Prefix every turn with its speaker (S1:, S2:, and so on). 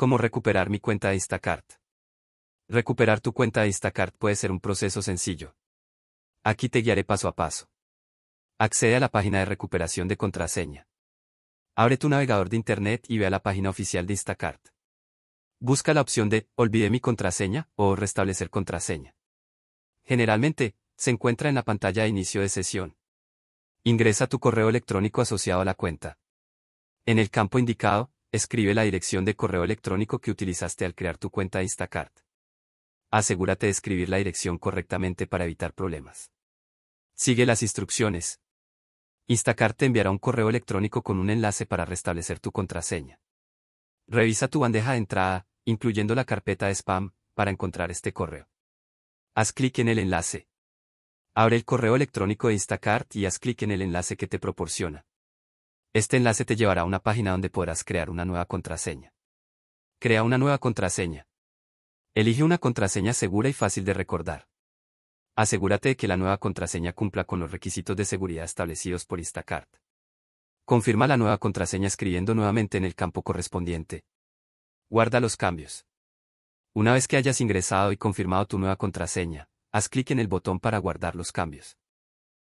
S1: ¿Cómo recuperar mi cuenta de Instacart? Recuperar tu cuenta de Instacart puede ser un proceso sencillo. Aquí te guiaré paso a paso. Accede a la página de recuperación de contraseña. Abre tu navegador de Internet y ve a la página oficial de Instacart. Busca la opción de Olvidé mi contraseña o Restablecer contraseña. Generalmente, se encuentra en la pantalla de inicio de sesión. Ingresa tu correo electrónico asociado a la cuenta. En el campo indicado, escribe la dirección de correo electrónico que utilizaste al crear tu cuenta Instacart. Asegúrate de escribir la dirección correctamente para evitar problemas. Sigue las instrucciones. Instacart te enviará un correo electrónico con un enlace para restablecer tu contraseña. Revisa tu bandeja de entrada, incluyendo la carpeta de spam, para encontrar este correo. Haz clic en el enlace. Abre el correo electrónico de Instacart y haz clic en el enlace que te proporciona. Este enlace te llevará a una página donde podrás crear una nueva contraseña. Crea una nueva contraseña. Elige una contraseña segura y fácil de recordar. Asegúrate de que la nueva contraseña cumpla con los requisitos de seguridad establecidos por Instacart. Confirma la nueva contraseña escribiendo nuevamente en el campo correspondiente. Guarda los cambios. Una vez que hayas ingresado y confirmado tu nueva contraseña, haz clic en el botón para guardar los cambios.